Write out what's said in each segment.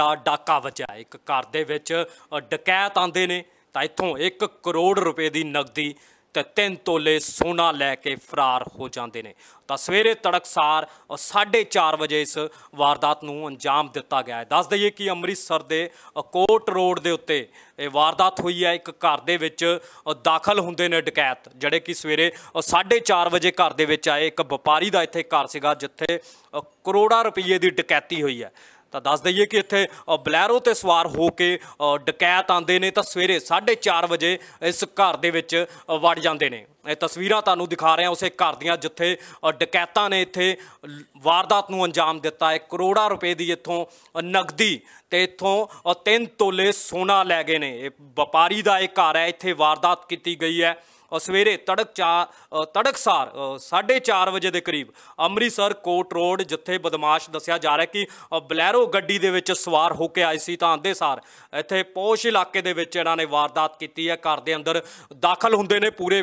ਵੱਡਾ ਡਾਕਾ ਵਜਿਆ ਇੱਕ ਘਰ ਦੇ ਵਿੱਚ ਡਕੈਤ ਆਂਦੇ ਨੇ ਤਾਂ ਇੱਥੋਂ 1 ਕਰੋੜ ਰੁਪਏ ਦੀ ਨਕਦੀ ਤੇ ਤਿੰਨ ਤੋਲੇ ਸੋਨਾ ਲੈ ਕੇ ਫਰਾਰ ਹੋ ਜਾਂਦੇ ਨੇ ਤਾਂ ਸਵੇਰੇ ਤੜਕਸਾਰ 4:30 ਵਜੇ ਇਸ ਵਾਰਦਾਤ ਨੂੰ ਅੰਜਾਮ ਦਿੱਤਾ ਗਿਆ ਹੈ ਦੱਸ ਦਈਏ ਕਿ ਅੰਮ੍ਰਿਤਸਰ ਦੇ ਕੋਟ ਰੋਡ ਦੇ ਉੱਤੇ ਇਹ ਵਾਰਦਾਤ ਹੋਈ ਹੈ ਇੱਕ ਘਰ ਦੇ ਵਿੱਚ ਦਾਖਲ ਹੁੰਦੇ ਨੇ ਡਕੈਤ ਜਿਹੜੇ ਕਿ ਸਵੇਰੇ 4:30 ਵਜੇ ਘਰ ਦੇ ਵਿੱਚ ਆਏ ਇੱਕ ਵਪਾਰੀ ਦਾ ਇੱਥੇ ਘਰ ਸੀਗਾ ਜਿੱਥੇ ਕਰੋੜਾ ਰੁਪਏ ਦੀ ਡਕੈਤੀ ਹੋਈ ਹੈ ਤਾਂ ਦੱਸ ਦਈਏ ਕਿ ਇੱਥੇ ਬਲੈਰੋ ਤੇ ਸਵਾਰ ਹੋ ਕੇ ਡਕੈਤ ਆਂਦੇ ਨੇ ਤਾਂ ਸਵੇਰੇ 4:30 ਵਜੇ ਇਸ ਘਰ ਦੇ ਵਿੱਚ ਵੜ ਜਾਂਦੇ ਨੇ ਇਹ ਤਸਵੀਰਾਂ ਤੁਹਾਨੂੰ ਦਿਖਾ ਰਿਹਾ ਉਸੇ ਘਰ ਦੀਆਂ ਜਿੱਥੇ ਡਕੈਤਾਂ ਨੇ ਇੱਥੇ ਵਾਰਦਾਤ ਨੂੰ ਅੰਜਾਮ ਦਿੱਤਾ ਹੈ ਕਰੋੜਾ ਰੁਪਏ ਦੀ ਇੱਥੋਂ ਨਗਦੀ ਤੇ ਇੱਥੋਂ ਤਿੰਨ ਤੋਲੇ ਸੋਨਾ ਲੈ ਗਏ ਨੇ ਇਹ ਵਪਾਰੀ ਦਾ ਇਹ ਘਰ ਹੈ ਇੱਥੇ ਵਾਰਦਾਤ ਕੀਤੀ ਗਈ ਹੈ ਸਵੇਰੇ ਤੜਕ ਚਾ ਤੜਕਸਾਰ 4:30 ਵਜੇ ਦੇ ਕਰੀਬ ਅੰਮ੍ਰਿਤਸਰ ਕੋਟ ਰੋਡ ਜਿੱਥੇ ਬਦਮਾਸ਼ ਦੱਸਿਆ ਜਾ ਰਿਹਾ ਕਿ ਬਲੈਰੋ ਗੱਡੀ ਦੇ ਵਿੱਚ ਸਵਾਰ ਹੋ ਕੇ ਆਏ ਸੀ ਤਾਂ ਆਂਦੇ ਸਾਰ ਇੱਥੇ ਪੌਸ਼ ਇਲਾਕੇ ਦੇ ਵਿੱਚ ਇਹਨਾਂ ਨੇ ਵਾਰਦਾਤ ਕੀਤੀ ਹੈ ਘਰ ਦੇ ਅੰਦਰ ਦਾਖਲ ਹੁੰਦੇ ਨੇ ਪੂਰੇ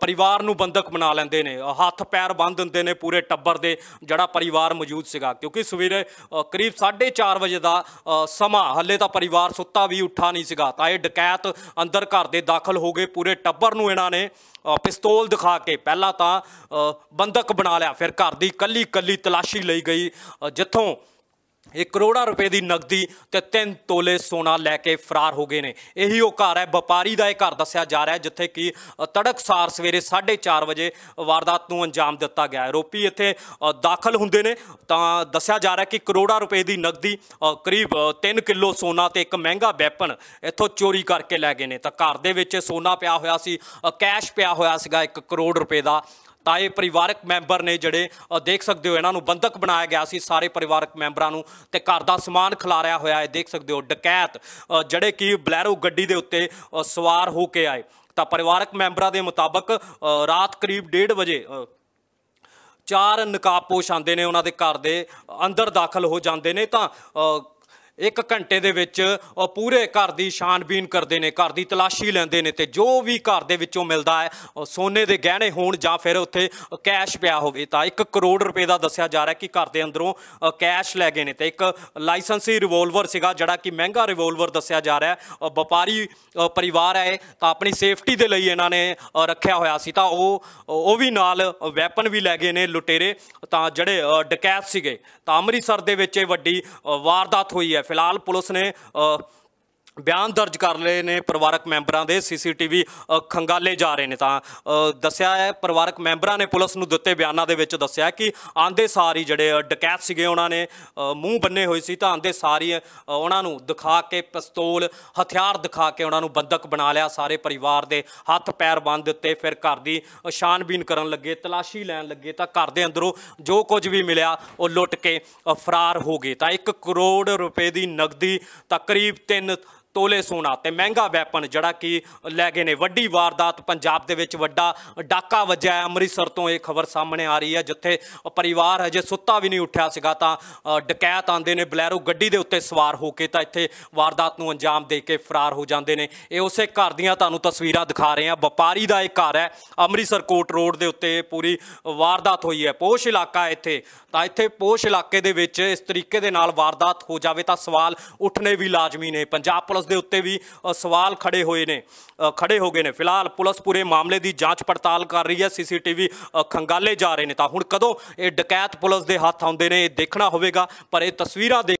ਪਰਿਵਾਰ ਨੂੰ ਬੰਦਕ ਬਣਾ ਲੈਂਦੇ ਨੇ ਹੱਥ ਪੈਰ ਬੰਨ ਦਿੰਦੇ ਨੇ ਪੂਰੇ ਟੱਬਰ ਦੇ ਜਿਹੜਾ ਪਰਿਵਾਰ ਮੌਜੂਦ ਸੀਗਾ ਕਿਉਂਕਿ ਸਵੇਰੇ ਕਰੀਬ 4:30 ਵਜੇ ਦਾ ਸਮਾਂ ਹੱਲੇ ਤਾਂ ਪਰਿਵਾਰ ਸੁੱਤਾ ਵੀ ਉੱਠਾ ਨਹੀਂ ਸੀਗਾ ਤਾਂ ਇਹ ਡਕੈਤ ਅੰਦਰ ਘਰ ਦੇ ਦਾਖਲ ਹੋ ਗਏ ਪੂਰੇ ਟੱਬਰ ਨੂੰ ਇਹਨਾਂ ਨੇ ਨੇ ਪਿਸਤੌਲ ਦਿਖਾ ਕੇ ਪਹਿਲਾਂ ਤਾਂ ਬੰਦਕ ਬਣਾ ਲਿਆ ਫਿਰ ਘਰ ਦੀ ਕੱਲੀ ਕੱਲੀ ਤਲਾਸ਼ੀ ਲਈ ਗਈ ਜਿੱਥੋਂ ਇਹ ਕਰੋੜਾ ਰੁਪਏ ਦੀ ਨਗਦੀ ਤੇ ਤਿੰਨ ਤੋਲੇ ਸੋਨਾ ਲੈ ਕੇ ਫਰਾਰ ਹੋ ਗਏ ਨੇ ਇਹੀ ਉਹ ਘਰ ਹੈ ਵਪਾਰੀ ਦਾ ਇਹ ਘਰ ਦੱਸਿਆ ਜਾ ਰਿਹਾ ਜਿੱਥੇ ਕਿ ਤੜਕਸਾਰ ਸਵੇਰੇ 4:30 ਵਜੇ ਵਾਰਦਾਤ ਨੂੰ ਅੰਜਾਮ ਦਿੱਤਾ ਗਿਆ ਆਰੋਪੀ ਇੱਥੇ ਦਾਖਲ ਹੁੰਦੇ ਨੇ ਤਾਂ ਦੱਸਿਆ ਜਾ ਰਿਹਾ ਕਿ ਕਰੋੜਾ ਰੁਪਏ ਦੀ ਨਗਦੀ ਕਰੀਬ 3 ਕਿਲੋ ਸੋਨਾ ਤੇ ਇੱਕ ਮਹਿੰਗਾ ਵੈਪਨ ਇੱਥੋਂ ਚੋਰੀ ਕਰਕੇ ਲੈ ਗਏ ਨੇ ਤਾਂ ਘਰ ਦੇ ਵਿੱਚ ਸੋਨਾ ਪਿਆ ਹੋਇਆ ਸੀ ਕੈਸ਼ ਪਿਆ ਹੋਇਆ ਸੀਗਾ 1 ਕਰੋੜ ਰੁਪਏ ਦਾ ਤਾਂ ਇਹ ਪਰਿਵਾਰਕ ਮੈਂਬਰ ਨੇ ਜਿਹੜੇ ਦੇਖ ਸਕਦੇ ਹੋ ਇਹਨਾਂ ਨੂੰ ਬੰਦਕ ਬਣਾਇਆ ਗਿਆ ਸੀ ਸਾਰੇ ਪਰਿਵਾਰਕ ਮੈਂਬਰਾਂ ਨੂੰ ਤੇ ਘਰ ਦਾ ਸਮਾਨ ਖਿਲਾਰਿਆ ਹੋਇਆ ਹੈ ਦੇਖ ਸਕਦੇ ਹੋ ਡਕੈਤ ਜਿਹੜੇ ਕਿ ਬਲੈਰੋ ਗੱਡੀ ਦੇ ਉੱਤੇ ਸਵਾਰ ਹੋ ਕੇ ਆਏ ਤਾਂ ਪਰਿਵਾਰਕ ਮੈਂਬਰਾਂ ਦੇ ਮੁਤਾਬਕ ਰਾਤ ਕਰੀਬ 1:30 ਵਜੇ ਚਾਰ ਨਕਾਬਪੋਸ਼ ਆਂਦੇ ਨੇ ਉਹਨਾਂ ਦੇ ਘਰ ਦੇ ਅੰਦਰ ਦਾਖਲ ਹੋ ਜਾਂਦੇ ਨੇ ਤਾਂ ਇੱਕ ਘੰਟੇ ਦੇ ਵਿੱਚ ਉਹ ਪੂਰੇ ਘਰ ਦੀ ਛਾਨਬੀਨ ਕਰਦੇ ਨੇ ਘਰ ਦੀ ਤਲਾਸ਼ੀ ਲੈਂਦੇ ਨੇ ਤੇ ਜੋ ਵੀ ਘਰ ਦੇ ਵਿੱਚੋਂ ਮਿਲਦਾ ਹੈ ਉਹ ਸੋਨੇ ਦੇ ਗਹਿਣੇ ਹੋਣ ਜਾਂ ਫਿਰ ਉੱਥੇ ਕੈਸ਼ ਪਿਆ ਹੋਵੇ ਤਾਂ 1 ਕਰੋੜ ਰੁਪਏ ਦਾ ਦੱਸਿਆ ਜਾ ਰਿਹਾ ਕਿ ਘਰ ਦੇ ਅੰਦਰੋਂ ਕੈਸ਼ ਲੈ ਗਏ ਨੇ ਤੇ ਇੱਕ ਲਾਇਸੈਂਸੀ ਰਿਵੋਲਵਰ ਸੀਗਾ ਜਿਹੜਾ ਕਿ ਮਹਿੰਗਾ ਰਿਵੋਲਵਰ ਦੱਸਿਆ ਜਾ ਰਿਹਾ ਵਪਾਰੀ ਪਰਿਵਾਰ ਹੈ ਤਾਂ ਆਪਣੀ ਸੇਫਟੀ ਦੇ ਲਈ ਇਹਨਾਂ ਨੇ ਰੱਖਿਆ ਹੋਇਆ ਸੀ ਤਾਂ ਉਹ ਉਹ ਵੀ ਨਾਲ ਵੈਪਨ ਵੀ ਲੈ ਗਏ ਨੇ ਲੁਟੇਰੇ ਤਾਂ ਜਿਹੜੇ ਡਕੈਤ ਸੀਗੇ ਤਾਂ ਅੰਮ੍ਰਿਤਸਰ ਦੇ ਵਿੱਚ ਇਹ ਵੱਡੀ ਵਾਰਦਾਤ ਹੋਈ ਹੈ ਫਿਲਹਾਲ ਪੁਲਿਸ ਨੇ ਬਿਆਨ ਦਰਜ ਕਰ ਲਏ ਨੇ ਪਰਿਵਾਰਕ ਮੈਂਬਰਾਂ ਦੇ ਸੀਸੀਟੀਵੀ ਖੰਗਾਲੇ ਜਾ ਰਹੇ ਨੇ ਤਾਂ ਦੱਸਿਆ ਹੈ ਪਰਿਵਾਰਕ ਮੈਂਬਰਾਂ ਨੇ ਪੁਲਿਸ ਨੂੰ ਦਿੱਤੇ ਬਿਆਨਾਂ ਦੇ ਵਿੱਚ ਦੱਸਿਆ ਕਿ ਆਂਦੇ ਸਾਰੀ ਜਿਹੜੇ ਡਕੈਤ ਸੀਗੇ ਉਹਨਾਂ ਨੇ ਮੂੰਹ ਬੰਨੇ ਹੋਏ ਸੀ ਤਾਂ ਆਂਦੇ ਸਾਰੀ ਉਹਨਾਂ ਨੂੰ ਦਿਖਾ ਕੇ ਪਿਸਤੌਲ ਹਥਿਆਰ ਦਿਖਾ ਕੇ ਉਹਨਾਂ ਨੂੰ ਬੰਦਕ ਬਣਾ ਲਿਆ ਸਾਰੇ ਪਰਿਵਾਰ ਦੇ ਹੱਥ ਪੈਰ ਬੰਨ੍ਹ ਦਿੱਤੇ ਫਿਰ ਘਰ ਦੀ ਛਾਨਬੀਨ ਕਰਨ ਲੱਗੇ ਤਲਾਸ਼ੀ ਲੈਣ ਲੱਗੇ ਤਾਂ ਘਰ ਦੇ ਅੰਦਰੋਂ ਜੋ ਕੁਝ ਵੀ ਮਿਲਿਆ ਉਹ ਲੁੱਟ ਕੇ ਫਰਾਰ ਹੋ ਗਏ ਤਾਂ 1 ਕਰੋੜ ਰੁਪਏ ਦੀ ਨਗਦੀ ਤਕਰੀਬ 3 ਤੋਲੇ ਸੋਨਾ ਤੇ ਮਹਿੰਗਾ ਵੈਪਨ ਜਿਹੜਾ ਕਿ ਲੈ ਗਏ ਨੇ ਵੱਡੀ ਵਾਰਦਾਤ ਪੰਜਾਬ ਦੇ ਵਿੱਚ ਵੱਡਾ ਡਾਕਾ ਵੱਜਿਆ ਅੰਮ੍ਰਿਤਸਰ ਤੋਂ ਇਹ ਖਬਰ ਸਾਹਮਣੇ ਆ ਰਹੀ ਹੈ ਜਿੱਥੇ ਪਰਿਵਾਰ ਹਜੇ ਸੁੱਤਾ ਵੀ ਨਹੀਂ ਉੱਠਿਆ ਸੀਗਾ ਤਾਂ ਡਕੈਤ ਆਂਦੇ ਨੇ ਬਲੈਰੋ ਗੱਡੀ ਦੇ ਉੱਤੇ ਸਵਾਰ ਹੋ ਕੇ ਤਾਂ ਇੱਥੇ ਵਾਰਦਾਤ ਨੂੰ ਅੰਜਾਮ ਦੇ ਕੇ ਫਰਾਰ ਹੋ ਜਾਂਦੇ ਨੇ ਇਹ ਉਸੇ ਘਰ ਦੀਆਂ ਤੁਹਾਨੂੰ ਤਸਵੀਰਾਂ ਦਿਖਾ ਰਹੇ ਹਾਂ ਵਪਾਰੀ ਦਾ ਇਹ ਘਰ ਹੈ ਅੰਮ੍ਰਿਤਸਰ ਕੋਟ ਰੋਡ ਦੇ ਉੱਤੇ ਪੂਰੀ ਵਾਰਦਾਤ ਹੋਈ ਹੈ ਪੋਸ਼ ਇਲਾਕਾ ਇੱਥੇ ਤਾਂ ਇੱਥੇ ਪੋਸ਼ ਇਲਾਕੇ ਦੇ ਵਿੱਚ ਇਸ ਤਰੀਕੇ ਦੇ ਨਾਲ ਵਾਰਦਾਤ ਹੋ ਜਾਵੇ ਤਾਂ ਸਵਾਲ ਉੱਠਣੇ ਵੀ ਲਾਜ਼ਮੀ ਨੇ ਪੰਜਾਬ ਪੁਲਿਸ ਪੁਲਿਸ ਦੇ ਉੱਤੇ ਵੀ ਸਵਾਲ ਖੜੇ ਹੋਏ ਨੇ ਖੜੇ ਹੋ ਗਏ ਨੇ ਫਿਲਹਾਲ ਪੁਲਿਸ ਪੂਰੇ ਮਾਮਲੇ ਦੀ ਜਾਂਚ ਪੜਤਾਲ ਕਰ ਰਹੀ ਹੈ ਸੀਸੀਟੀਵੀ ਖੰਗਾਲੇ ਜਾ ਰਹੇ ਨੇ ਤਾਂ ਹੁਣ ਕਦੋਂ ਇਹ ਡਕੈਤ ਪੁਲਿਸ ਦੇ ਹੱਥ ਆਉਂਦੇ ਨੇ ਇਹ ਦੇਖਣਾ ਹੋਵੇਗਾ ਪਰ ਇਹ ਤਸਵੀਰਾਂ